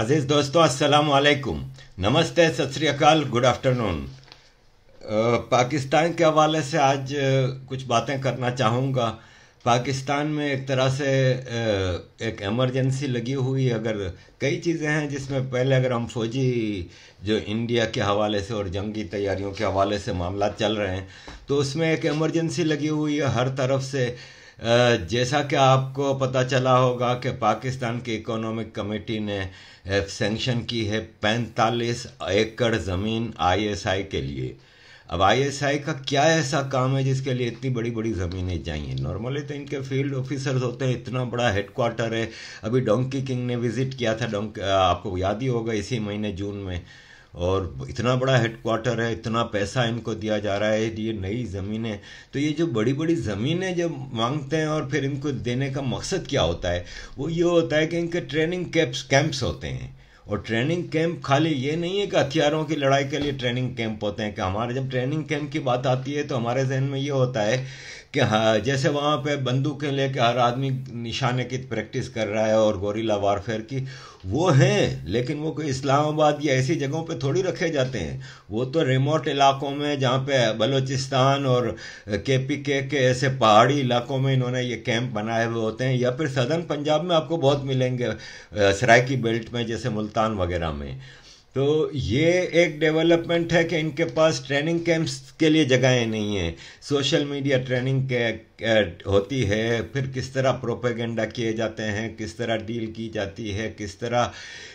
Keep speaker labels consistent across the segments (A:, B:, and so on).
A: अजीज़ दोस्तों अस्सलाम वालेकुम नमस्ते सत गुड आफ्टरनून पाकिस्तान के हवाले से आज कुछ बातें करना चाहूँगा पाकिस्तान में एक तरह से एक एमरजेंसी लगी हुई अगर कई चीज़ें हैं जिसमें पहले अगर हम फौजी जो इंडिया के हवाले से और जंगी तैयारियों के हवाले से मामला चल रहे हैं तो उसमें एक एमरजेंसी लगी हुई है हर तरफ से जैसा कि आपको पता चला होगा कि पाकिस्तान की इकोनॉमिक कमेटी ने सेंक्शन की है पैंतालीस एकड़ ज़मीन आईएसआई के लिए अब आईएसआई का क्या ऐसा काम है जिसके लिए इतनी बड़ी बड़ी ज़मीनें चाहिए नॉर्मली तो इनके फील्ड ऑफिसर्स होते हैं इतना बड़ा हेडक्वार्टर है अभी डोंकी किंग ने विज़िट किया था डोंक आपको याद ही होगा इसी महीने जून में और इतना बड़ा हेडक्वार्टर है इतना पैसा इनको दिया जा रहा है ये नई ज़मीनें तो ये जो बड़ी बड़ी ज़मीनें जब मांगते हैं और फिर इनको देने का मकसद क्या होता है वो ये होता है कि इनके ट्रेनिंग कैंप्स कैंप्स होते हैं और ट्रेनिंग कैंप खाली ये नहीं है कि हथियारों की लड़ाई के लिए ट्रेनिंग कैंप होते हैं कि हमारे जब ट्रेनिंग कैंप की बात आती है तो हमारे जहन में ये होता है कि हाँ जैसे वहाँ पे बंदूकें लेके हर आदमी निशाने की प्रैक्टिस कर रहा है और गोरीला वारफेयर की वो हैं लेकिन वो कोई इस्लामाबाद या ऐसी जगहों पे थोड़ी रखे जाते हैं वो तो रिमोट इलाकों में जहाँ पे बलूचिस्तान और के पी के के ऐसे पहाड़ी इलाकों में इन्होंने ये कैंप बनाए हुए होते हैं या फिर सदर्न पंजाब में आपको बहुत मिलेंगे सराय की बेल्ट में जैसे मुल्तान वगैरह में तो ये एक डेवलपमेंट है कि इनके पास ट्रेनिंग कैंप्स के लिए जगहें नहीं हैं सोशल मीडिया ट्रेनिंग के होती है फिर किस तरह प्रोपेगेंडा किए जाते हैं किस तरह डील की जाती है किस तरह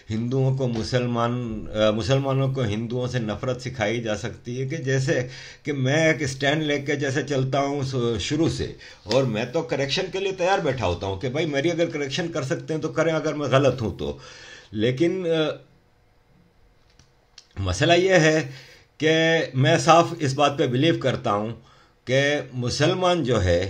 A: हिंदुओं को मुसलमान मुसलमानों को हिंदुओं से नफरत सिखाई जा सकती है कि जैसे कि मैं एक स्टैंड लेके जैसे चलता हूँ शुरू से और मैं तो करेक्शन के लिए तैयार बैठा होता हूँ कि भाई मेरी अगर करेक्शन कर सकते हैं तो करें अगर मैं गलत हूँ तो लेकिन मसला ये है कि मैं साफ इस बात पे बिलीव करता हूँ कि मुसलमान जो है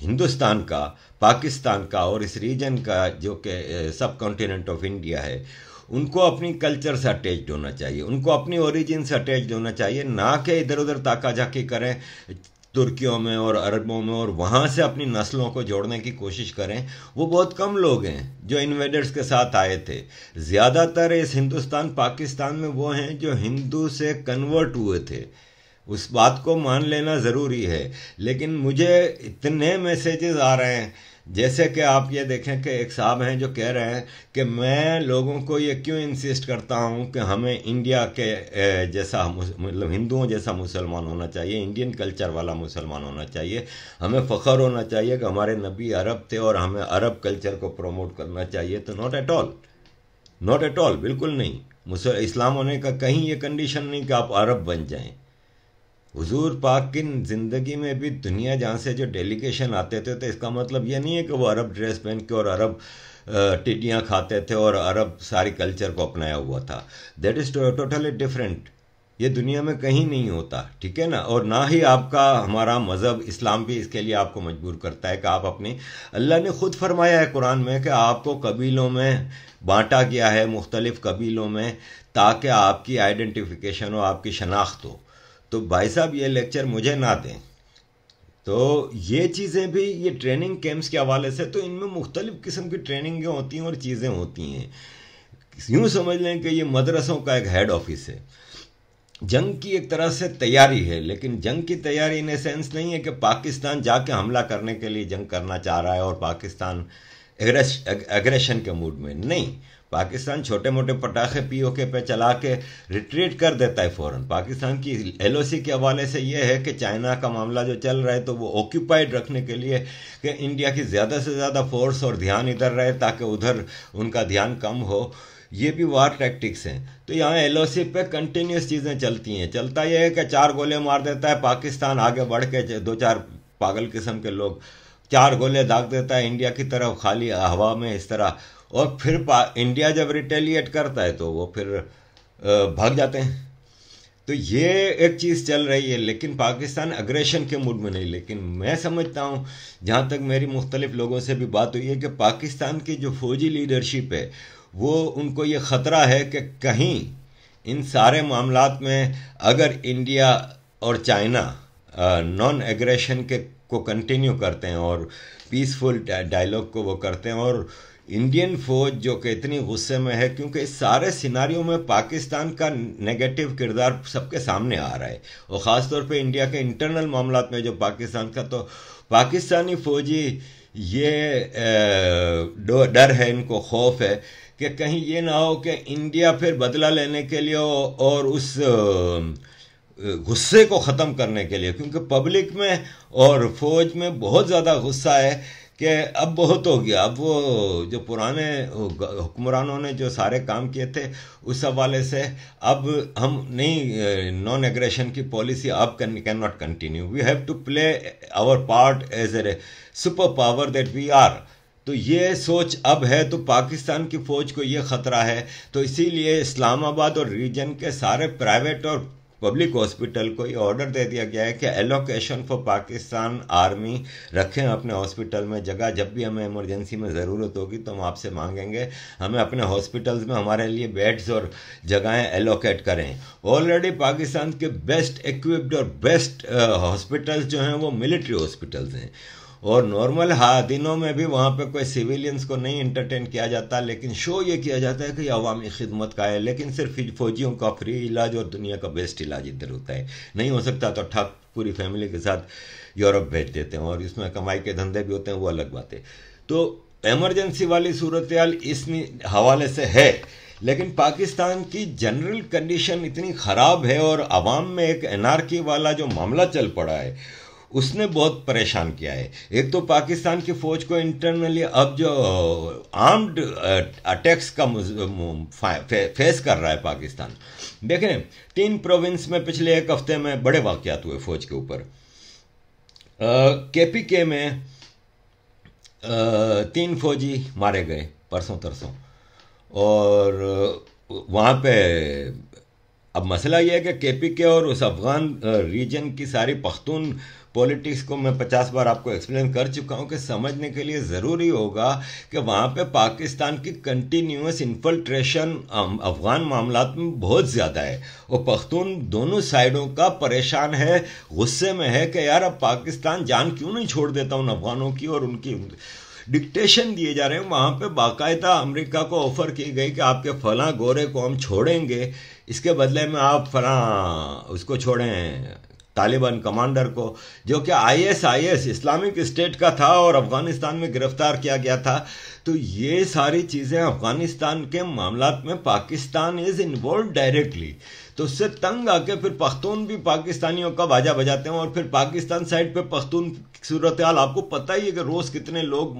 A: हिंदुस्तान का पाकिस्तान का और इस रीजन का जो कि सब कॉन्टिनेंट ऑफ इंडिया है उनको अपनी कल्चर से अटैच्ड होना चाहिए उनको अपनी ओरिजिन से अटैच्ड होना चाहिए ना कि इधर उधर ताका झाकी करें तुर्कियों में और अरबों में और वहाँ से अपनी नस्लों को जोड़ने की कोशिश करें वो बहुत कम लोग हैं जो इन्वेडर्स के साथ आए थे ज़्यादातर इस हिंदुस्तान पाकिस्तान में वो हैं जो हिंदू से कन्वर्ट हुए थे उस बात को मान लेना ज़रूरी है लेकिन मुझे इतने मैसेजेस आ रहे हैं जैसे कि आप ये देखें कि एक साहब हैं जो कह रहे हैं कि मैं लोगों को ये क्यों इंसिस्ट करता हूँ कि हमें इंडिया के जैसा मतलब हिंदुओं जैसा मुसलमान होना चाहिए इंडियन कल्चर वाला मुसलमान होना चाहिए हमें फ़ख्र होना चाहिए कि हमारे नबी अरब थे और हमें अरब कल्चर को प्रमोट करना चाहिए तो not at all not at all बिल्कुल नहीं मुसल इस्लाम होने का कहीं ये कंडीशन नहीं कि आप अरब बन जाएँ हुजूर पाक की ज़िंदगी में भी दुनिया जहाँ से जो डेलीगेशन आते थे तो इसका मतलब ये नहीं है कि वो अरब ड्रेस पहन के और अरब टिटियाँ खाते थे और अरब सारे कल्चर को अपनाया हुआ था दैट इज़ टोटली डिफरेंट ये दुनिया में कहीं नहीं होता ठीक है ना और ना ही आपका हमारा मज़हब इस्लाम भी इसके लिए आपको मजबूर करता है कि आप अपने अल्लाह ने खुद फरमाया है कुरान में कि आपको कबीलों में बांटा गया है मुख्तलिफ़ कबीलों में ताकि आपकी आइडेंटिफिकेशन हो आपकी शनाख्त हो तो भाई साहब ये लेक्चर मुझे ना दें तो ये चीज़ें भी ये ट्रेनिंग कैंप्स के हवाले से तो इनमें मुख्तलिफ़ किस्म की ट्रेनिंगें होती हैं और चीज़ें होती हैं यूँ समझ लें कि ये मदरसों का एक हेड ऑफिस है जंग की एक तरह से तैयारी है लेकिन जंग की तैयारी इन सेंस नहीं है कि पाकिस्तान जाके हमला करने के लिए जंग करना चाह रहा है और पाकिस्तान एग्रेशन के मूड में नहीं पाकिस्तान छोटे मोटे पटाखे पीओके पे चला के रिट्रीट कर देता है फ़ौरन पाकिस्तान की एलओसी के हवाले से यह है कि चाइना का मामला जो चल रहा है तो वो ऑक्यूपाइड रखने के लिए कि इंडिया की ज़्यादा से ज़्यादा फोर्स और ध्यान इधर रहे ताकि उधर उनका ध्यान कम हो ये भी वार टैक्टिक्स हैं तो यहाँ एल पे कंटिन्यूस चीज़ें चलती हैं चलता यह है कि चार गोले मार देता है पाकिस्तान आगे बढ़ के दो चार पागल किस्म के लोग चार गोले दाग देता है इंडिया की तरफ खाली हवा में इस तरह और फिर इंडिया जब रिटेलिएट करता है तो वो फिर भाग जाते हैं तो ये एक चीज़ चल रही है लेकिन पाकिस्तान अग्रेशन के मूड में नहीं लेकिन मैं समझता हूँ जहाँ तक मेरी मुख्तलिफ लोगों से भी बात हुई है कि पाकिस्तान की जो फौजी लीडरशिप है वो उनको ये ख़तरा है कि कहीं इन सारे मामला में अगर इंडिया और चाइना नॉन एग्रेशन के को कंटिन्यू करते हैं और पीसफुल डायलॉग को वो करते हैं और इंडियन फौज जो कि इतनी गुस्से में है क्योंकि इस सारे सिनारियों में पाकिस्तान का नेगेटिव किरदार सबके सामने आ रहा है और ख़ासतौर पे इंडिया के इंटरनल मामला में जो पाकिस्तान का तो पाकिस्तानी फौजी ये डर है इनको खौफ है कि कहीं ये ना हो कि इंडिया फिर बदला लेने के लिए और उस गुस्से को ख़त्म करने के लिए क्योंकि पब्लिक में और फौज में बहुत ज़्यादा गुस्सा है कि अब बहुत हो गया अब वो जो पुराने हुक्मरानों ने जो सारे काम किए थे उस हवाले से अब हम नहीं नॉन एग्रेशन की पॉलिसी अब can not continue we have to play our part as a super power that we are तो ये सोच अब है तो पाकिस्तान की फ़ौज को ये ख़तरा है तो इसीलिए इस्लामाबाद और रीजन के सारे प्राइवेट और पब्लिक हॉस्पिटल को ये ऑर्डर दे दिया गया है कि एलोकेशन फॉर पाकिस्तान आर्मी रखें अपने हॉस्पिटल में जगह जब भी हमें इमरजेंसी में ज़रूरत होगी तो हम आपसे मांगेंगे हमें अपने हॉस्पिटल्स में हमारे लिए बेड्स और जगहें एलोकेट करें ऑलरेडी पाकिस्तान के बेस्ट इक्विप्ड और बेस्ट हॉस्पिटल्स uh, जो हैं वो मिलिट्री हॉस्पिटल्स हैं और नॉर्मल हाँ दिनों में भी वहाँ पे कोई सिविलियंस को नहीं एंटरटेन किया जाता लेकिन शो ये किया जाता है कि अवामी खिदमत का है लेकिन सिर्फ फौजियों का फ्री इलाज और दुनिया का बेस्ट इलाज इधर होता है नहीं हो सकता तो ठक पूरी फैमिली के साथ यूरोप भेज देते हैं और इसमें कमाई के धंधे भी होते हैं वो अलग बात है तो एमरजेंसी वाली सूरत इस हवाले से है लेकिन पाकिस्तान की जनरल कंडीशन इतनी ख़राब है और आवाम में एक एनआरकी वाला जो मामला चल पड़ा है उसने बहुत परेशान किया है एक तो पाकिस्तान की फौज को इंटरनली अब जो आर्म्ड अटैक्स का फेस कर रहा है पाकिस्तान देखें तीन प्रोविंस में पिछले एक हफ्ते में बड़े वाकयात हुए फौज के ऊपर केपीके के में आ, तीन फौजी मारे गए परसों तरसों और वहाँ पे अब मसला यह है कि के पी के और उस अफगान रीजन की सारी पख्तून पॉलिटिक्स को मैं पचास बार आपको एक्सप्लेन कर चुका हूँ कि समझने के लिए ज़रूरी होगा कि वहाँ पे पाकिस्तान की कंटिन्यूस इन्फल्ट्रेशन अफगान मामला में बहुत ज़्यादा है और पख्तून दोनों साइडों का परेशान है गुस्से में है कि यार अब पाकिस्तान जान क्यों नहीं छोड़ देता उन अफगानों की और उनकी डिक्टेशन दिए जा रहे हैं वहाँ पे बाकायदा अमेरिका को ऑफर की गई कि आपके फला गोरे को हम छोड़ेंगे इसके बदले में आप फला उसको छोड़ें तालिबान कमांडर को जो कि आईएसआईएस इस्लामिक स्टेट का था और अफगानिस्तान में गिरफ्तार किया गया था तो ये सारी चीज़ें अफगानिस्तान के मामला में पाकिस्तान इज़ इन्वॉल्व डायरेक्टली तो उससे तंग आके फिर पख्तून भी पाकिस्तानियों का बाजा बजाते हैं और फिर पाकिस्तान साइड पे पख्तून सूरत हाल आपको पता ही है कि रोज़ कितने लोग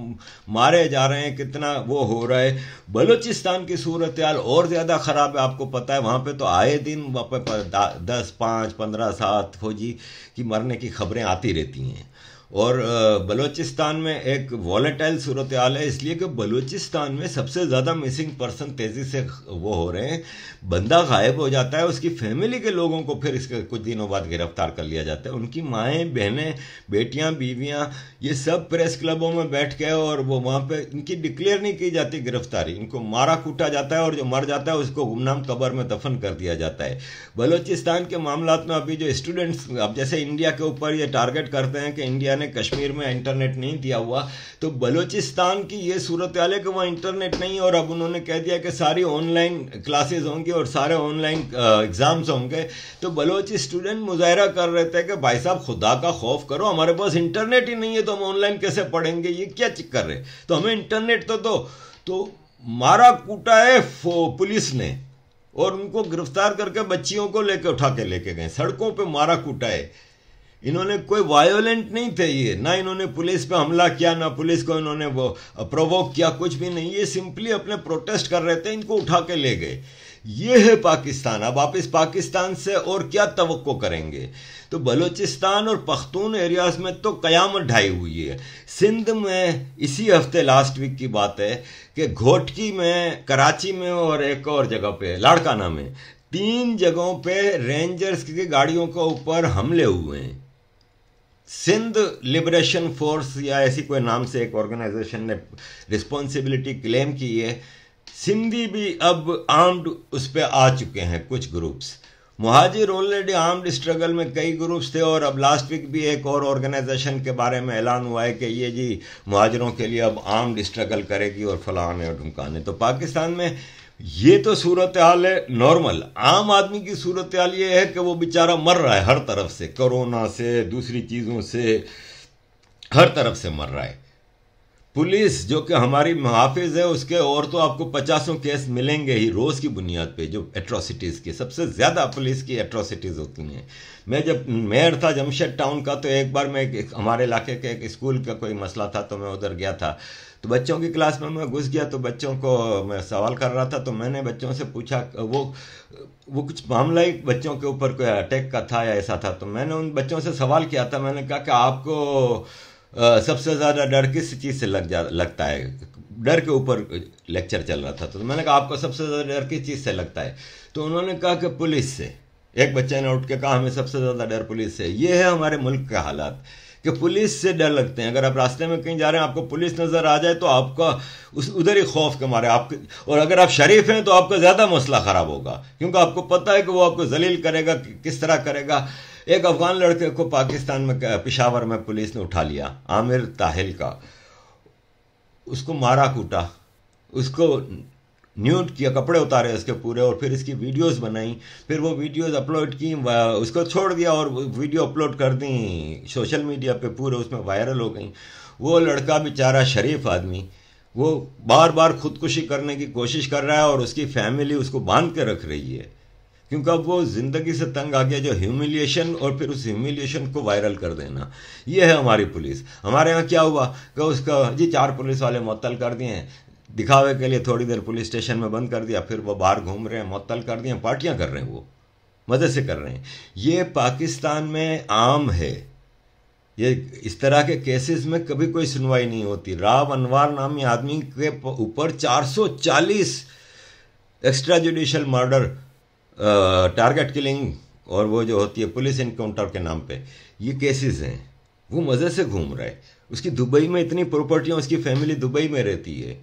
A: मारे जा रहे हैं कितना वो हो रहा है बलूचिस्तान की सूरत हाल और ज़्यादा ख़राब है आपको पता है वहाँ पर तो आए दिन वहाँ पर दस पाँच पंद्रह सात फौजी की मरने की खबरें आती रहती हैं और बलूचिस्तान में एक वॉलेटाइल सूरत हाल है इसलिए कि बलूचिस्तान में सबसे ज़्यादा मिसिंग पर्सन तेज़ी से वो हो रहे हैं बंदा गायब हो जाता है उसकी फैमिली के लोगों को फिर इसके कुछ दिनों बाद गिरफ्तार कर लिया जाता है उनकी माएँ बहनें बेटियाँ बीवियाँ ये सब प्रेस क्लबों में बैठ के और वो वहाँ पर इनकी डिक्लेयर नहीं की जाती गिरफ्तारी इनको मारा कूटा जाता है और जो मर जाता है उसको गुमनाम कबर में दफन कर दिया जाता है बलूचिस्तान के मामला में अभी जो स्टूडेंट्स अब जैसे इंडिया के ऊपर ये टारगेट करते हैं कि इंडिया इंडिया ने कश्मीर में इंटरनेट नहीं दिया हुआ तो बलूचिस्तान की ये सूरत हाल है कि वहाँ इंटरनेट नहीं और अब उन्होंने कह दिया कि सारी ऑनलाइन क्लासेज होंगी और सारे ऑनलाइन एग्ज़ाम्स होंगे तो बलोच स्टूडेंट मुजाहरा कर रहे थे कि भाई साहब खुदा का खौफ करो हमारे पास इंटरनेट ही नहीं है तो हम ऑनलाइन कैसे पढ़ेंगे ये क्या चक्कर है तो हमें इंटरनेट तो दो तो मारा कूटा है पुलिस ने और उनको गिरफ्तार करके बच्चियों को लेकर उठा के लेके गए सड़कों पे मारा कूटा है इन्होंने कोई वायोलेंट नहीं थे ये ना इन्होंने पुलिस पे हमला किया ना पुलिस को इन्होंने वो प्रोवोक किया कुछ भी नहीं ये सिंपली अपने प्रोटेस्ट कर रहे थे इनको उठा के ले गए ये है पाकिस्तान अब आप इस पाकिस्तान से और क्या तो करेंगे तो बलूचिस्तान और पख्तून एरियाज में तो कयामत ढाई हुई है सिंध में इसी हफ्ते लास्ट वीक की बात है कि घोटकी में कराची में और एक और जगह पे लाड़काना में तीन जगहों पे रेंजर्स की गाड़ियों के ऊपर हमले हुए हैं सिंध लिबरेशन फोर्स या ऐसी कोई नाम से एक ऑर्गेनाइजेशन ने रिस्पॉन्सिबिलिटी क्लेम की है सिंधी भी अब आर्म्ड उस पर आ चुके हैं कुछ ग्रुप्स मुहाजिर ऑलरेडी आर्म्ड स्ट्रगल में कई ग्रुप्स थे और अब लास्ट वीक भी एक और ऑर्गेनाइजेशन के बारे में ऐलान हुआ है कि ये जी मुहाजिरों के लिए अब आर्म्ड स्ट्रगल करेगी और फलाने और ढुमकाने तो पाकिस्तान में ये तो सूरत हाल है नॉर्मल आम आदमी की सूरत हाल ये है कि वो बेचारा मर रहा है हर तरफ से कोरोना से दूसरी चीज़ों से हर तरफ से मर रहा है पुलिस जो कि हमारी मुहाफिज है उसके और तो आपको पचासों केस मिलेंगे ही रोज़ की बुनियाद पे जो एट्रोसिटीज़ के सबसे ज़्यादा पुलिस की एट्रोसिटीज़ होती हैं मैं जब मेयर था जमशेद टाउन का तो एक बार मैं हमारे इलाके के एक स्कूल का कोई मसला था तो मैं उधर गया था तो बच्चों की क्लास में मैं घुस गया तो बच्चों को मैं सवाल कर रहा था तो मैंने बच्चों से पूछा वो वो कुछ मामला ही बच्चों के ऊपर कोई अटैक का था या ऐसा था तो मैंने उन बच्चों से सवाल किया था मैंने कहा कि आपको सबसे ज़्यादा डर किस चीज़ से लग जा लगता है डर के ऊपर लेक्चर चल रहा था तो मैंने कहा आपको सबसे ज़्यादा डर किस चीज़ से लगता है तो उन्होंने कहा कि पुलिस से एक बच्चे ने उठ के कहा हमें सबसे ज़्यादा डर पुलिस से ये है हमारे मुल्क के हालात कि पुलिस से डर लगते हैं अगर आप रास्ते में कहीं जा रहे हैं आपको पुलिस नज़र आ जाए तो आपका उस उधर ही खौफ के मारे आपके और अगर आप शरीफ हैं तो आपका ज़्यादा मसला ख़राब होगा क्योंकि आपको पता है कि वो आपको जलील करेगा कि, किस तरह करेगा एक अफ़गान लड़के को पाकिस्तान में पिशावर में पुलिस ने उठा लिया आमिर ताहिल का उसको मारा कूटा उसको न्यूट किया कपड़े उतारे उसके पूरे और फिर इसकी वीडियोस बनाई फिर वो वीडियोस अपलोड की उसको छोड़ दिया और वीडियो अपलोड कर दी सोशल मीडिया पे पूरे उसमें वायरल हो गई वो लड़का बेचारा शरीफ आदमी वो बार बार खुदकुशी करने की कोशिश कर रहा है और उसकी फैमिली उसको बांध के रख रही है क्योंकि अब वो ज़िंदगी से तंग आ गया जो ह्यूमिलिएशन और फिर उस ह्यूमिलिएशन को वायरल कर देना ये है हमारी पुलिस हमारे यहाँ क्या हुआ कि उसका जी चार पुलिस वाले मअतल कर दिए हैं दिखावे के लिए थोड़ी देर पुलिस स्टेशन में बंद कर दिया फिर वो बाहर घूम रहे हैं मअतल कर दिए पार्टियां कर रहे हैं वो मज़े से कर रहे हैं ये पाकिस्तान में आम है ये इस तरह के केसेस में कभी कोई सुनवाई नहीं होती राव अनवार नामी आदमी के ऊपर 440 extra judicial murder target killing और वो जो होती है पुलिस इनकाउंटर के नाम पे ये केसेस हैं वो मज़े से घूम रहा है उसकी दुबई में इतनी प्रॉपर्टियाँ उसकी फैमिली दुबई में रहती है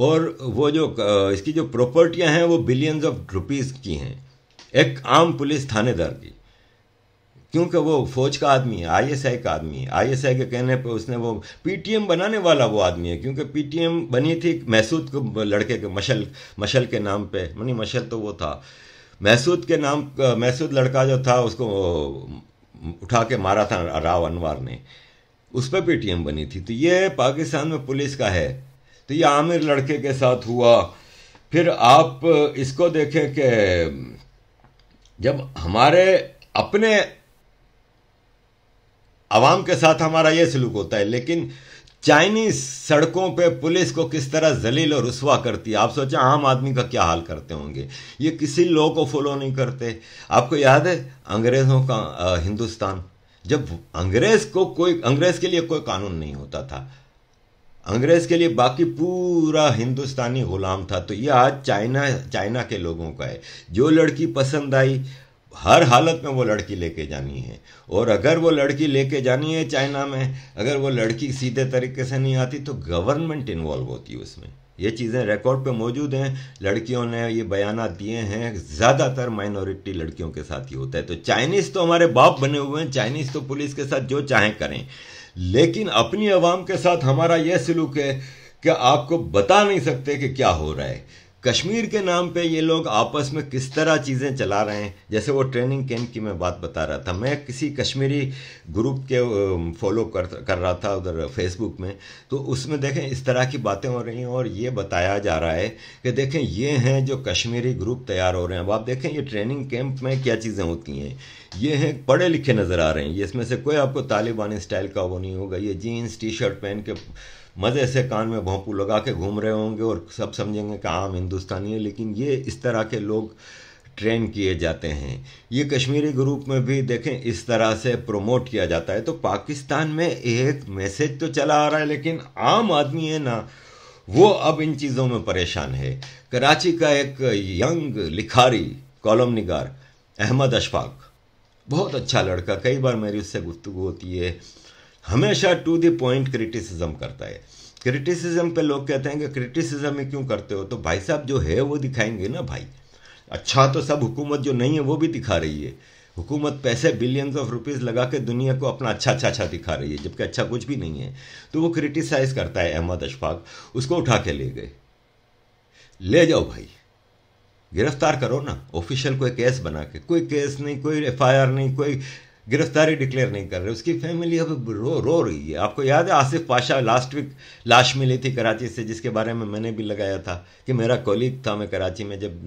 A: और वो जो इसकी जो प्रॉपर्टियां हैं वो बिलियंस ऑफ रुपीस की हैं एक आम पुलिस थानेदार की क्योंकि वो फौज का आदमी है आईएसआई का आदमी है आईएसआई के कहने पर उसने वो पीटीएम बनाने वाला वो आदमी है क्योंकि पीटीएम बनी थी महसूद लड़के के मशल मशल के नाम पे मनी मशल तो वो था महसूद के नाम महसूद लड़का जो था उसको उठा के मारा था राव अनवार ने उस पर पीटीएम बनी थी तो ये पाकिस्तान में पुलिस का है तो ये आमिर लड़के के साथ हुआ फिर आप इसको देखें कि जब हमारे अपने आवाम के साथ हमारा ये सलूक होता है लेकिन चाइनीज सड़कों पे पुलिस को किस तरह जलील और रसवा करती है आप सोचें आम आदमी का क्या हाल करते होंगे ये किसी लॉ को फॉलो नहीं करते आपको याद है अंग्रेज़ों का आ, हिंदुस्तान जब अंग्रेज़ को कोई अंग्रेज़ के लिए कोई कानून नहीं होता था अंग्रेज के लिए बाकी पूरा हिंदुस्तानी गुलाम था तो ये आज चाइना चाइना के लोगों का है जो लड़की पसंद आई हर हालत में वो लड़की लेके जानी है और अगर वो लड़की लेके जानी है चाइना में अगर वो लड़की सीधे तरीके से नहीं आती तो गवर्नमेंट इन्वॉल्व होती है उसमें ये चीज़ें रिकॉर्ड पे मौजूद हैं लड़कियों ने ये बयान दिए हैं ज़्यादातर माइनॉरिटी लड़कियों के साथ ही होता है तो चाइनीज़ तो हमारे बाप बने हुए हैं चाइनीज़ तो पुलिस के साथ जो चाहें करें लेकिन अपनी आवाम के साथ हमारा यह सलूक है कि आपको बता नहीं सकते कि क्या हो रहा है कश्मीर के नाम पे ये लोग आपस में किस तरह चीज़ें चला रहे हैं जैसे वो ट्रेनिंग कैंप की मैं बात बता रहा था मैं किसी कश्मीरी ग्रुप के फॉलो कर कर रहा था उधर फेसबुक में तो उसमें देखें इस तरह की बातें हो रही हैं और ये बताया जा रहा है कि देखें ये हैं जो कश्मीरी ग्रुप तैयार हो रहे हैं अब आप देखें ये ट्रेनिंग कैंप में क्या चीज़ें होती हैं ये हैं पढ़े लिखे नज़र आ रहे हैं इसमें से कोई आपको तालिबानी स्टाइल का वो नहीं होगा ये जीन्स टी शर्ट पहन के मज़े से कान में भोंपू लगा के घूम रहे होंगे और सब समझेंगे कि आम हिंदुस्तानी है लेकिन ये इस तरह के लोग ट्रेन किए जाते हैं ये कश्मीरी ग्रुप में भी देखें इस तरह से प्रमोट किया जाता है तो पाकिस्तान में एक मैसेज तो चला आ रहा है लेकिन आम आदमी है ना वो अब इन चीज़ों में परेशान है कराची का एक यंग लिखारी कॉलम निगार अहमद अशफाक बहुत अच्छा लड़का कई बार मेरी उससे गुफ्तु होती है हमेशा टू द पॉइंट क्रिटिसिज्म करता है क्रिटिसिज्म पे लोग कहते हैं कि क्रिटिसिज्म में क्यों करते हो तो भाई साहब जो है वो दिखाएंगे ना भाई अच्छा तो सब हुकूमत जो नहीं है वो भी दिखा रही है हुकूमत पैसे बिलियंस ऑफ रुपीस लगा के दुनिया को अपना अच्छा अच्छा अच्छा दिखा रही है जबकि अच्छा कुछ भी नहीं है तो वो क्रिटिसाइज करता है अहमद अशफाक उसको उठा के ले गए ले जाओ भाई गिरफ्तार करो ना ऑफिशियल कोई केस बना के कोई केस नहीं कोई एफ नहीं कोई गिरफ्तारी डिक्लेयर नहीं कर रहे उसकी फैमिली अब रो रो रही है आपको याद है आसिफ पाशा लास्ट वीक लाश मिली थी कराची से जिसके बारे में मैंने भी लगाया था कि मेरा कोलीग था मैं कराची में जब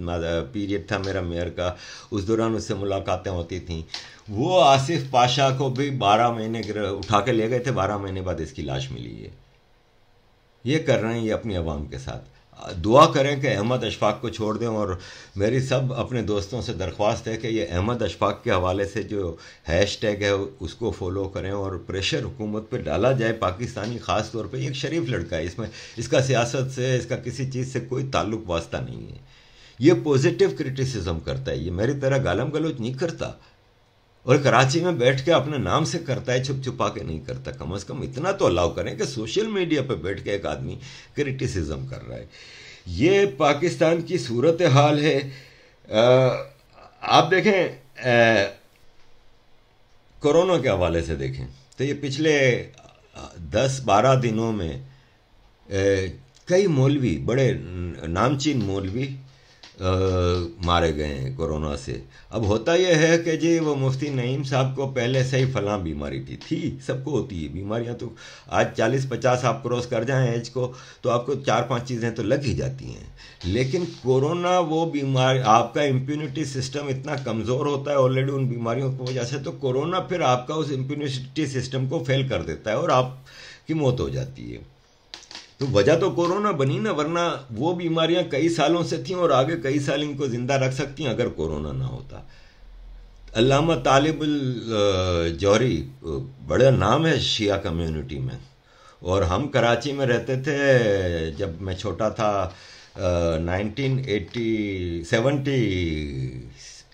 A: पीरियड था मेरा मेयर का उस दौरान उससे मुलाकातें होती थी वो आसिफ पाशा को भी बारह महीने उठा के ले गए थे बारह महीने बाद इसकी लाश मिली है ये कर रहे हैं ये अपनी आवाम के साथ दुआ करें कि अहमद अशफाक को छोड़ दें और मेरी सब अपने दोस्तों से दरख्वास्त है कि ये अहमद अशफाक के हवाले से जो हैश टैग है उसको फॉलो करें और प्रेशर हुकूमत पर डाला जाए पाकिस्तानी ख़ास तौर पर एक शरीफ लड़का है इसमें इसका सियासत से इसका किसी चीज़ से कोई ताल्लुक वास्ता नहीं है ये पॉजिटिव क्रिटिसिज्म करता है ये मेरी तरह गालम गलोच नहीं करता और कराची में बैठ के अपने नाम से करता है छुप छुपा के नहीं करता कम अज़ कम इतना तो अलाउ करें कि सोशल मीडिया पर बैठ के एक आदमी क्रिटिसिज्म कर रहा है ये पाकिस्तान की सूरत हाल है आप देखें कोरोना के हवाले से देखें तो ये पिछले दस बारह दिनों में कई मौलवी बड़े नामचीन मौलवी मारे गए हैं कोरोना से अब होता यह है कि जी वो मुफ्ती नईम साहब को पहले से ही फलां बीमारी थी थी सबको होती है बीमारियां तो आज चालीस पचास आप क्रॉस कर जाएं एज को तो आपको चार पांच चीज़ें तो लग ही जाती हैं लेकिन कोरोना वो बीमार आपका इम्यूनिटी सिस्टम इतना कमज़ोर होता है ऑलरेडी उन बीमारियों की वजह से तो कोरोना फिर आपका उस इम्यूनिटी सिस्टम को फेल कर देता है और आपकी मौत हो जाती है तो वजह तो कोरोना बनी ना वरना वो बीमारियां कई सालों से थी और आगे कई साल इनको ज़िंदा रख सकती अगर कोरोना ना होता अलामा तालिबुल जौहरी बड़ा नाम है शिया कम्युनिटी में और हम कराची में रहते थे जब मैं छोटा था नाइनटीन एटी सेवेंटी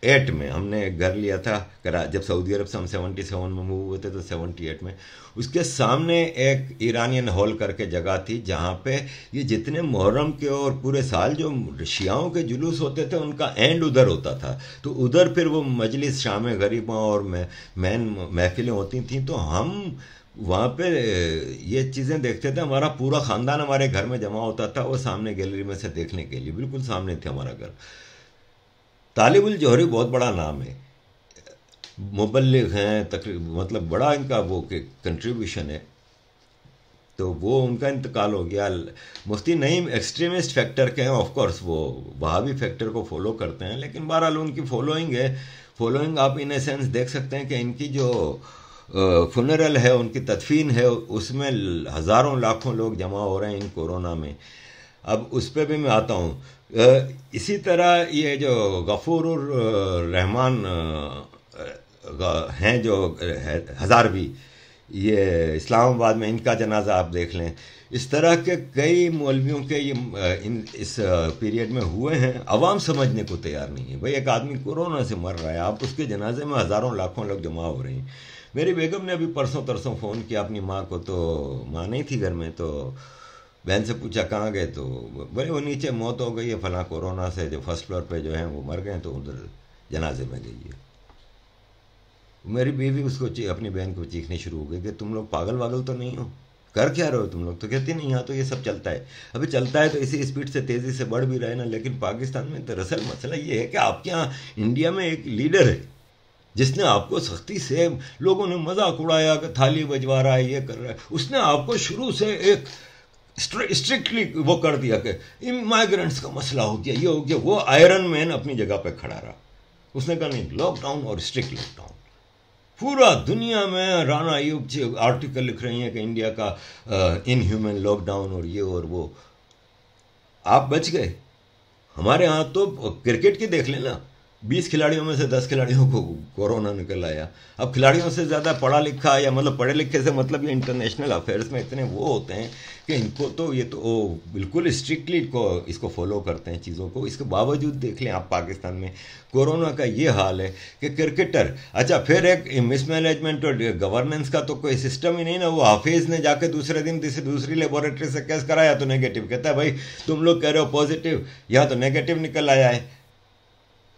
A: एट में हमने एक घर लिया था करा जब सऊदी अरब से हम सेवेंटी सेवन में मूव हुए थे तो सेवेंटी एट में उसके सामने एक ईरानियन हॉल करके जगह थी जहाँ पे ये जितने मुहर्रम के और पूरे साल जो रशियाओं के जुलूस होते थे उनका एंड उधर होता था तो उधर फिर वो मजलिस शाम गरीबों और मैन महफिलें होती थी तो हम वहाँ पे ये चीज़ें देखते थे हमारा पूरा ख़ानदान हमारे घर में जमा होता था वो सामने गैलरी में से देखने के लिए बिल्कुल सामने थे हमारा घर तालिबुल जौहरी बहुत बड़ा नाम है मुबलग हैं तक मतलब बड़ा इनका वो कंट्रीब्यूशन है तो वो उनका इंतकाल हो गया मुफ्ती नईम एक्सट्रीमिस्ट फैक्टर के हैं ऑफकोर्स वो वहावी फैक्टर को फॉलो करते हैं लेकिन बहरहाल उनकी फॉलोइंग है फॉलोइंग आप इन सेंस देख सकते हैं कि इनकी जो फुनरल है उनकी तदफीन है उसमें हज़ारों लाखों लोग जमा हो रहे हैं इन कोरोना में अब उस पर भी मैं आता हूँ इसी तरह ये जो गफूर रहमान हैं जो हज़ारवी ये इस्लामाबाद में इनका जनाजा आप देख लें इस तरह के कई मौलवियों के ये इन इस पीरियड में हुए हैं अवाम समझने को तैयार नहीं है भाई एक आदमी कोरोना से मर रहा है आप उसके जनाजे में हज़ारों लाखों लोग जमा हो रहे हैं मेरी बेगम ने अभी परसों तरसों फ़ोन किया अपनी माँ को तो माँ नहीं थी घर में तो बहन से पूछा कहाँ गए तो बोले वो नीचे मौत हो गई है फला कोरोना से जो फर्स्ट फ्लोर पे जो है वो मर गए तो उधर जनाजे में गई है मेरी बीवी उसको अपनी बहन को चीखने शुरू हो गई कि तुम लोग पागल वागल तो नहीं हो कर क्या रहे हो तुम लोग तो कहती नहीं यहाँ तो ये सब चलता है अभी चलता है तो इसी स्पीड से तेज़ी से बढ़ भी रहे ना लेकिन पाकिस्तान में दरअसल तो मसला ये है कि आपके यहाँ इंडिया में एक लीडर है जिसने आपको सख्ती से लोगों ने मजाक उड़ाया कि थाली बजवा रहा है ये कर रहा है उसने आपको शुरू से एक स्ट्रिक्टली वो कर दिया कि माइग्रेंट्स का मसला हो गया ये हो गया वो आयरन मैन अपनी जगह पे खड़ा रहा उसने कहा नहीं लॉकडाउन और स्ट्रिक्ट लॉकडाउन पूरा दुनिया में राना युग जी आर्टिकल लिख रही हैं कि इंडिया का इनह्यूमन uh, लॉकडाउन और ये और वो आप बच गए हमारे यहाँ तो क्रिकेट uh, की देख लेना बीस खिलाड़ियों में से दस खिलाड़ियों को कोरोना निकल आया अब खिलाड़ियों से ज़्यादा पढ़ा लिखा या मतलब पढ़े लिखे से मतलब ये इंटरनेशनल अफेयर्स में इतने वो होते हैं कि इनको तो ये तो बिल्कुल स्ट्रिक्टली को इसको फॉलो करते हैं चीज़ों को इसके बावजूद देख लें आप पाकिस्तान में कोरोना का ये हाल है कि क्रिकेटर अच्छा फिर एक मिसमैनेजमेंट और गवर्नेंस का तो कोई सिस्टम ही नहीं ना वो हाफिज ने जाके दूसरे दिन दूसरी लेबोरेटरी से कैस कराया तो नेगेटिव कहता है भाई तुम लोग कह रहे हो पॉजिटिव यहाँ तो नेगेटिव निकल आया है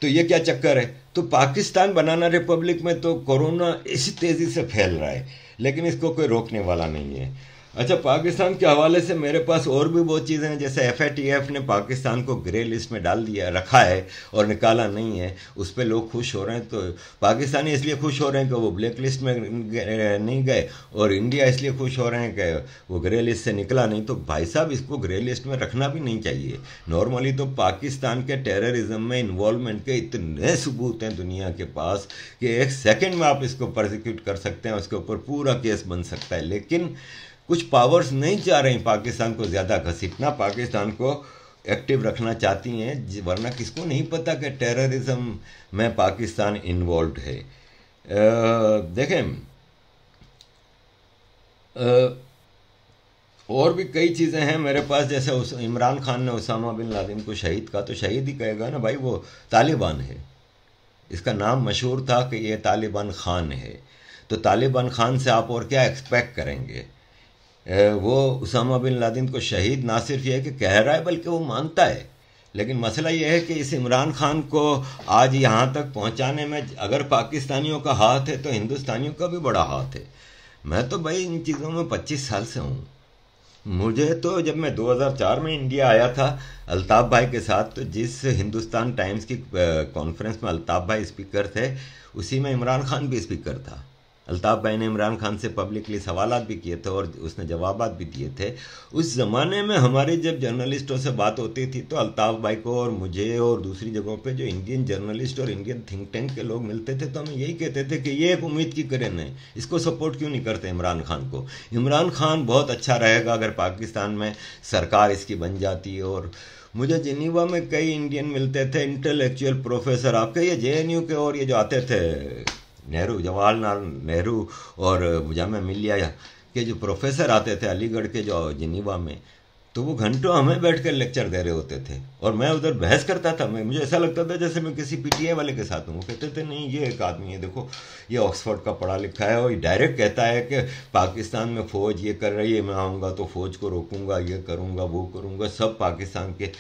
A: तो ये क्या चक्कर है तो पाकिस्तान बनाना रिपब्लिक में तो कोरोना इसी तेज़ी से फैल रहा है लेकिन इसको कोई रोकने वाला नहीं है अच्छा पाकिस्तान के हवाले से मेरे पास और भी बहुत चीज़ें हैं जैसे एफ ने पाकिस्तान को ग्रे लिस्ट में डाल दिया रखा है और निकाला नहीं है उस पर लोग खुश हो रहे हैं तो पाकिस्तानी इसलिए खुश हो रहे हैं कि वो ब्लैक लिस्ट में नहीं गए और इंडिया इसलिए खुश हो रहे हैं कि वो ग्रे लिस्ट से निकला नहीं तो भाई साहब इसको ग्रे लिस्ट में रखना भी नहीं चाहिए नॉर्मली तो पाकिस्तान के टेररिज्म में इन्वॉलमेंट के इतने सबूत हैं दुनिया के पास कि एक सेकेंड में आप इसको प्रोसिक्यूट कर सकते हैं उसके ऊपर पूरा केस बन सकता है लेकिन कुछ पावर्स नहीं चाह रही पाकिस्तान को ज़्यादा घसीटना पाकिस्तान को एक्टिव रखना चाहती हैं वरना किसको नहीं पता कि टेररिज्म में पाकिस्तान इन्वॉल्व है आ, देखें आ, और भी कई चीज़ें हैं मेरे पास जैसे उस इमरान खान ने उसामा बिन लादिन को शहीद कहा तो शहीद ही कहेगा ना भाई वो तालिबान है इसका नाम मशहूर था कि ये तालिबान खान है तो तालिबान खान से आप और क्या एक्सपेक्ट करेंगे वो उसामा बिन लादिन को शहीद ना सिर्फ यह कि कह रहा है बल्कि वो मानता है लेकिन मसला यह है कि इस इमरान खान को आज यहाँ तक पहुँचाने में अगर पाकिस्तानियों का हाथ है तो हिंदुस्तानियों का भी बड़ा हाथ है मैं तो भाई इन चीज़ों में पच्चीस साल से हूँ मुझे तो जब मैं 2004 में इंडिया आया था अल्ताफ़ भाई के साथ तो जिस हिंदुस्तान टाइम्स की कॉन्फ्रेंस में अल्ताफ़ भाई स्पीकर थे उसी में इमरान खान भी स्पीकर था अल्ताफ़ भाई ने इमरान खान से पब्लिकली सवाल भी किए थे और उसने जवाब भी दिए थे उस ज़माने में हमारे जब जर्नलिस्टों से बात होती थी तो अल्ताफ़ भाई को और मुझे और दूसरी जगहों पे जो इंडियन जर्नलिस्ट और इंडियन थिंक टैंक के लोग मिलते थे तो हम यही कहते थे कि ये एक उम्मीद की करें है इसको सपोर्ट क्यों नहीं करते इमरान खान को इमरान खान बहुत अच्छा रहेगा अगर पाकिस्तान में सरकार इसकी बन जाती और मुझे जिनीवा में कई इंडियन मिलते थे इंटेलेक्चुअल प्रोफेसर आपके ये जे के और ये जो आते थे नेहरू जवाहरलाल नेहरू और जामा मिलिया के जो प्रोफेसर आते थे अलीगढ़ के जो जिनीवा में तो वो घंटों हमें बैठ कर लेक्चर दे रहे होते थे और मैं उधर बहस करता था मैं मुझे ऐसा लगता था जैसे मैं किसी पीटीए वाले के साथ हूँ वो कहते थे नहीं ये एक आदमी है देखो ये ऑक्सफोर्ड का पढ़ा लिखा है और ये डायरेक्ट कहता है कि पाकिस्तान में फ़ौज ये कर रही है मैं आऊँगा तो फ़ौज को रोकूंगा ये करूँगा वो करूँगा सब पाकिस्तान के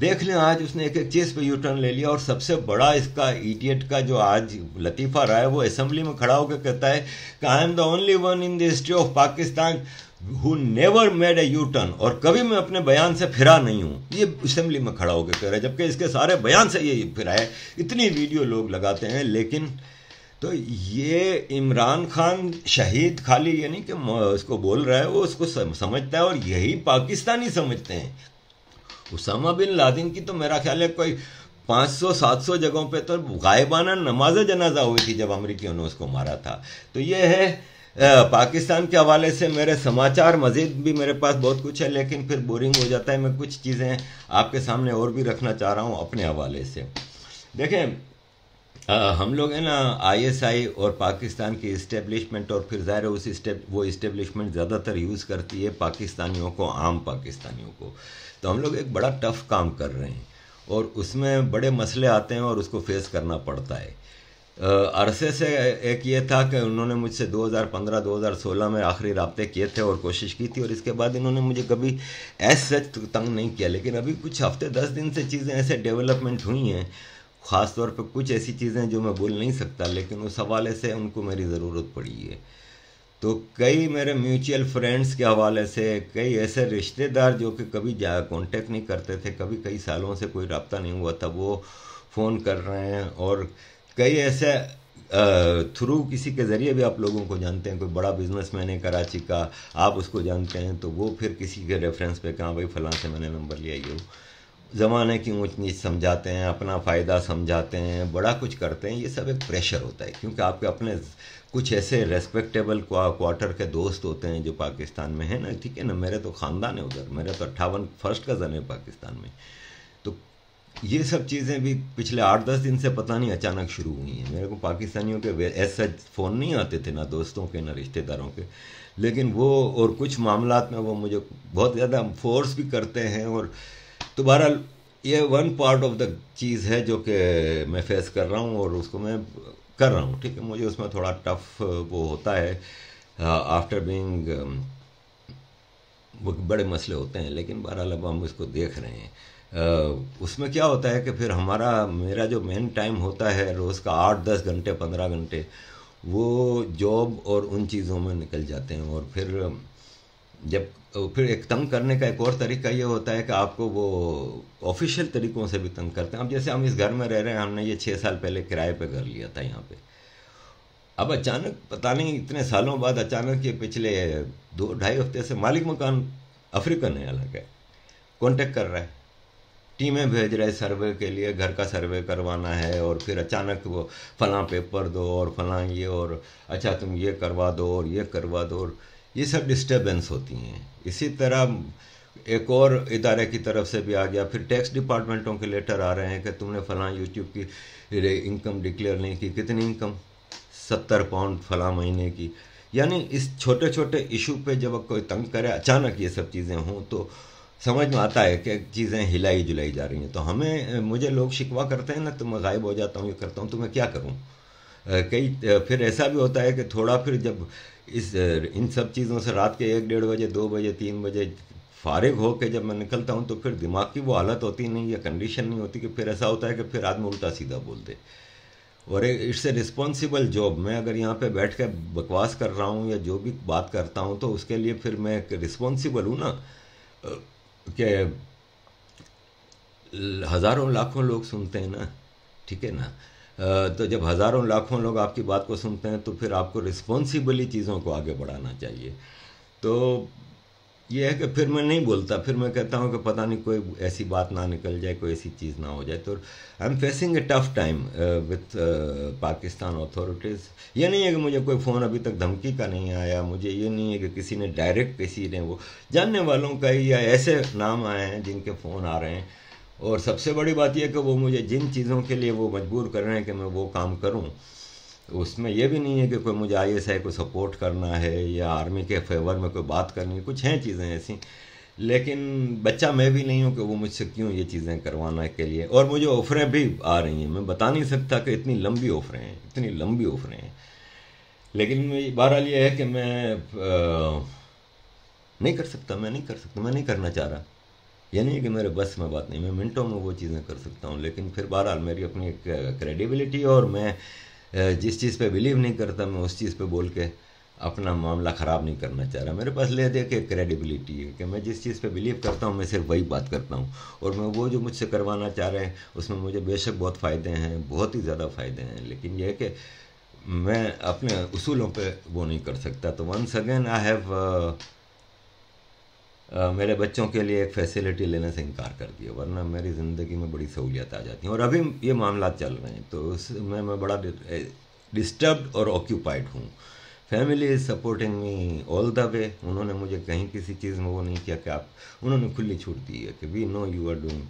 A: देख लें आज उसने एक एक चीज़ पे यू टर्न ले लिया और सबसे बड़ा इसका ईडियट का जो आज लतीफ़ा रहा है वो असेंबली में खड़ा होकर कहता है कि I am the only one in the history of Pakistan who never made a U turn और कभी मैं अपने बयान से फिरा नहीं हूँ ये असेंबली में खड़ा होकर कह रहा है जबकि इसके सारे बयान से ये फिरा है इतनी वीडियो लोग लगाते हैं लेकिन तो ये इमरान खान शहीद खाली यानी कि उसको बोल रहा है वो उसको समझता है और यही पाकिस्तानी समझते हैं उसामा बिन लादिन की तो मेरा ख्याल है कोई 500-700 जगहों पे तो गायबाना नमाज जनाजा हुई थी जब अमरीकियों ने उसको मारा था तो ये है पाकिस्तान के हवाले से मेरे समाचार मज़ीद भी मेरे पास बहुत कुछ है लेकिन फिर बोरिंग हो जाता है मैं कुछ चीज़ें आपके सामने और भी रखना चाह रहा हूँ अपने हवाले से देखें आ, हम लोग हैं ना आईएसआई और पाकिस्तान की इस्टेब्लिशमेंट और फिर ज़ाहिर उस वो इस्टेब्लिशमेंट ज़्यादातर यूज़ करती है पाकिस्तानियों को आम पाकिस्तानियों को तो हम लोग एक बड़ा टफ काम कर रहे हैं और उसमें बड़े मसले आते हैं और उसको फेस करना पड़ता है अरसे से एक ये था कि उन्होंने मुझसे 2015-2016 में आखिरी रबते किए थे और कोशिश की थी और इसके बाद इन्होंने मुझे कभी सच तंग नहीं किया लेकिन अभी कुछ हफ्ते दस दिन से चीज़ें ऐसे डेवलपमेंट हुई हैं ख़ास तौर पर कुछ ऐसी चीज़ें जो मैं बोल नहीं सकता लेकिन उस हवाले से उनको मेरी ज़रूरत पड़ी है तो कई मेरे म्यूचुअल फ्रेंड्स के हवाले से कई ऐसे रिश्तेदार जो कि कभी जा कॉन्टेक्ट नहीं करते थे कभी कई सालों से कोई रबता नहीं हुआ था वो फ़ोन कर रहे हैं और कई ऐसे थ्रू किसी के ज़रिए भी आप लोगों को जानते हैं कोई बड़ा बिजनेस मैन है कराची का आप उसको जानते हैं तो वो फिर किसी के रेफरेंस पे कहाँ भाई फलां से मैंने नंबर लिया ये ज़माने की ऊँच नीच समझाते हैं अपना फ़ायदा समझाते हैं बड़ा कुछ करते हैं ये सब एक प्रेशर होता है क्योंकि आपके अपने कुछ ऐसे रेस्पेक्टेबल क्वार्टर के दोस्त होते हैं जो पाकिस्तान में है ना ठीक है ना मेरे तो ख़ानदान है उधर मेरे तो अट्ठावन फर्स्ट कज़न है पाकिस्तान में तो ये सब चीज़ें भी पिछले आठ दस दिन से पता नहीं अचानक शुरू हुई हैं मेरे को पाकिस्तानियों के ऐसे फ़ोन नहीं आते थे ना दोस्तों के ना रिश्तेदारों के लेकिन वो और कुछ मामला में वो मुझे बहुत ज़्यादा फोर्स भी करते हैं और तो बहरहाल ये वन पार्ट ऑफ द चीज़ है जो कि मैं फेस कर रहा हूँ और उसको मैं कर रहा हूँ ठीक है मुझे उसमें थोड़ा टफ वो होता है आफ्टर बींग वो बड़े मसले होते हैं लेकिन बहरहाल अब हम इसको देख रहे हैं Uh, उसमें क्या होता है कि फिर हमारा मेरा जो मेन टाइम होता है रोज़ का आठ दस घंटे पंद्रह घंटे वो जॉब और उन चीज़ों में निकल जाते हैं और फिर जब तो फिर एक तंग करने का एक और तरीका ये होता है कि आपको वो ऑफिशियल तरीक़ों से भी तंग करते हैं अब जैसे हम इस घर में रह रहे हैं हमने ये छः साल पहले किराए पे घर लिया था यहाँ पे अब अचानक पता नहीं इतने सालों बाद अचानक ये पिछले दो ढाई हफ्ते से मालिक मकान अफ्रीकन है अलग है कॉन्टेक्ट कर रहा है टीमें भेज रहे सर्वे के लिए घर का सर्वे करवाना है और फिर अचानक वो फलां पेपर दो और फलां ये और अच्छा तुम ये करवा दो और ये करवा दो और ये सब डिस्टर्बेंस होती हैं इसी तरह एक और इदारे की तरफ से भी आ गया फिर टैक्स डिपार्टमेंटों के लेटर आ रहे हैं कि तुमने फलां यूट्यूब की इनकम डिक्लेयर नहीं की कितनी इनकम सत्तर पाउंड फलां महीने की यानी इस छोटे छोटे इशू पे जब कोई तंग करे अचानक ये सब चीज़ें हों तो समझ में आता है कि चीज़ें हिलाई जुलाई जा रही हैं तो हमें मुझे लोग शिकवा करते हैं ना तो मैं गायब हो जाता हूँ ये करता हूँ तो मैं क्या करूँ कई फिर ऐसा भी होता है कि थोड़ा फिर जब इस इन सब चीज़ों से रात के एक डेढ़ बजे दो बजे तीन बजे फारिग होकर जब मैं निकलता हूँ तो फिर दिमाग की वो हालत होती नहीं या कंडीशन नहीं होती कि फिर ऐसा होता है कि फिर आदमी उल्टा सीधा बोल दे और इट्स ए रिस्पॉन्सिबल जॉब मैं अगर यहाँ पे बैठ कर बकवास कर रहा हूँ या जो भी बात करता हूँ तो उसके लिए फिर मैं रिस्पॉन्सिबल हूँ ना कि हज़ारों लाखों लोग सुनते हैं ना ठीक है ना तो जब हज़ारों लाखों लोग आपकी बात को सुनते हैं तो फिर आपको रिस्पॉन्सिबली चीज़ों को आगे बढ़ाना चाहिए तो ये है कि फिर मैं नहीं बोलता फिर मैं कहता हूँ कि पता नहीं कोई ऐसी बात ना निकल जाए कोई ऐसी चीज़ ना हो जाए तो I am facing a tough time with Pakistan authorities ये नहीं है कि मुझे कोई फ़ोन अभी तक धमकी का नहीं आया मुझे ये नहीं है कि किसी ने डायरेक्ट किसी ने वो जानने वालों का ही या ऐसे नाम आए हैं जिनके फ़ोन आ रहे हैं और सबसे बड़ी बात यह कि वो मुझे जिन चीज़ों के लिए वो मजबूर कर रहे हैं कि मैं वो काम करूं उसमें यह भी नहीं है कि कोई मुझे आई एस आई को सपोर्ट करना है या आर्मी के फेवर में कोई बात करनी है कुछ हैं चीज़ें ऐसी लेकिन बच्चा मैं भी नहीं हूँ कि वो मुझसे क्यों ये चीज़ें करवाना के लिए और मुझे ऑफ़रें भी आ रही हैं मैं बता नहीं सकता कि इतनी लंबी ऑफ़रें हैं इतनी लंबी ऑफ़रें हैं लेकिन बहरहाल ये है कि मैं आ, नहीं कर सकता मैं नहीं कर सकता मैं नहीं करना चाह रहा यानी कि मेरे बस में बात नहीं मैं मिनटों में वो चीज़ें कर सकता हूँ लेकिन फिर बहरहाल मेरी अपनी एक क्रेडिबिलिटी और मैं जिस चीज़ पे बिलीव नहीं करता मैं उस चीज़ पे बोल के अपना मामला ख़राब नहीं करना चाह रहा मेरे पास ले दे के क्रेडिबिलिटी है कि मैं जिस चीज़ पे बिलीव करता हूँ मैं सिर्फ वही बात करता हूँ और मैं वो जो मुझसे करवाना चाह रहे हैं उसमें मुझे बेशक बहुत फ़ायदे हैं बहुत ही ज़्यादा फ़ायदे हैं लेकिन यह है कि मैं अपने उसूलों पर वो नहीं कर सकता तो वंस अगेन आई हैव मेरे बच्चों के लिए एक फैसिलिटी लेने से इनकार कर दिया वरना मेरी ज़िंदगी में बड़ी सहूलियत आ जाती है और अभी ये मामला चल रहे हैं तो उसमें मैं बड़ा डिस्टर्ब और ऑक्यूपाइड हूँ family is supporting me all the way उन्होंने मुझे कहीं किसी चीज़ में वो नहीं किया कि आप उन्होंने खुली छूट दी है कि we know you are doing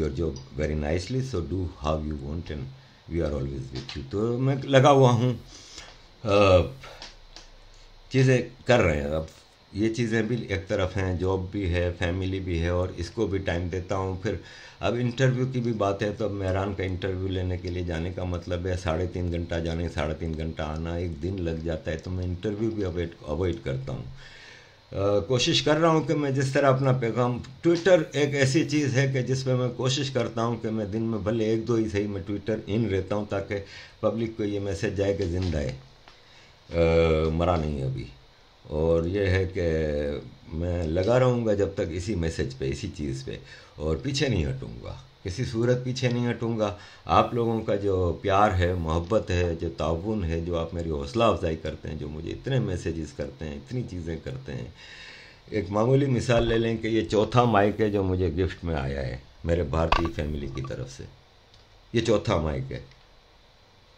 A: your job very nicely so do how you want and we are always with you तो मैं लगा हुआ हूँ चीज़ें कर रहे हैं अब ये चीज़ें भी एक तरफ हैं जॉब भी है फैमिली भी है और इसको भी टाइम देता हूँ फिर अब इंटरव्यू की भी बात है तो अब मेहरान का इंटरव्यू लेने के लिए जाने का मतलब है साढ़े तीन घंटा जाने साढ़े तीन घंटा आना एक दिन लग जाता है तो मैं इंटरव्यू भी अवॉइड अवॉइड करता हूँ कोशिश कर रहा हूँ कि मैं जिस तरह अपना पैगाम ट्विटर एक ऐसी चीज़ है कि जिस पर मैं कोशिश करता हूँ कि मैं दिन में भले एक दो ही सही मैं ट्विटर इन रहता हूँ ताकि पब्लिक को ये मैसेज जाए कि ज़िंदा है मरा नहीं अभी और यह है कि मैं लगा रहूँगा जब तक इसी मैसेज पे इसी चीज़ पे और पीछे नहीं हटूँगा किसी सूरत पीछे नहीं हटूँगा आप लोगों का जो प्यार है मोहब्बत है जो ताउन है जो आप मेरी हौसला अफजाई करते हैं जो मुझे इतने मैसेजेस करते हैं इतनी चीज़ें करते हैं एक मामूली मिसाल ले लें कि ये चौथा माइक है जो मुझे गिफ्ट में आया है मेरे भारतीय फैमिली की तरफ से ये चौथा माइक है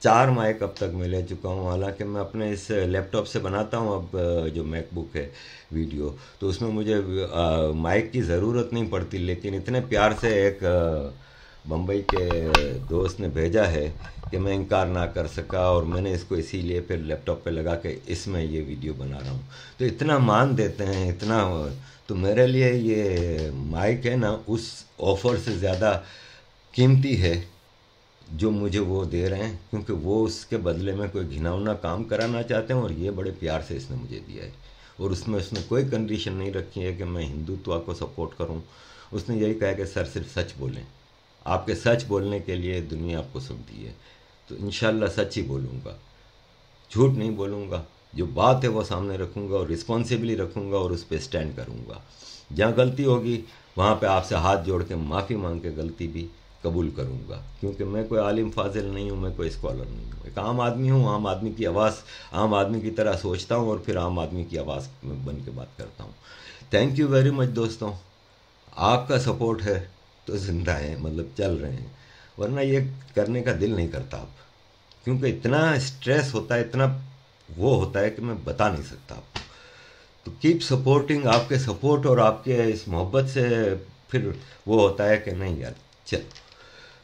A: चार माइक अब तक मैं ले चुका हूँ हालांकि मैं अपने इस लैपटॉप से बनाता हूँ अब जो मैकबुक है वीडियो तो उसमें मुझे माइक की ज़रूरत नहीं पड़ती लेकिन इतने प्यार से एक बम्बई के दोस्त ने भेजा है कि मैं इनकार ना कर सका और मैंने इसको इसीलिए फिर लैपटॉप पे लगा के इसमें ये वीडियो बना रहा हूँ तो इतना मान देते हैं इतना तो मेरे लिए ये माइक है ना उस ऑफ़र से ज़्यादा कीमती है जो मुझे वो दे रहे हैं क्योंकि वो उसके बदले में कोई घिनौना काम कराना चाहते हैं और ये बड़े प्यार से इसने मुझे दिया है और उसमें उसने कोई कंडीशन नहीं रखी है कि मैं हिंदुत्व को सपोर्ट करूं उसने यही कहा कि सर सिर्फ सच बोलें आपके सच बोलने के लिए दुनिया आपको सुख दी है तो इन सच ही बोलूँगा झूठ नहीं बोलूँगा जो बात है वो सामने रखूँगा और रिस्पॉन्सिबली रखूँगा और उस पर स्टैंड करूँगा जहाँ गलती होगी वहाँ पे आपसे हाथ जोड़ के माफ़ी मांग के गलती भी कबूल करूंगा क्योंकि मैं कोई आलिम फाजिल नहीं हूँ मैं कोई स्कॉलर नहीं हूँ एक आम आदमी हूँ आम आदमी की आवाज़ आम आदमी की तरह सोचता हूँ और फिर आम आदमी की आवाज़ में बन के बात करता हूँ थैंक यू वेरी मच दोस्तों आपका सपोर्ट है तो ज़िंदा हैं मतलब चल रहे हैं वरना ये करने का दिल नहीं करता आप क्योंकि इतना स्ट्रेस होता है इतना वो होता है कि मैं बता नहीं सकता आपको तो कीप सपोर्टिंग आपके सपोर्ट और आपके इस मोहब्बत से फिर वो होता है कि नहीं यार चल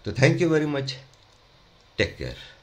A: So thank you very much. Take care.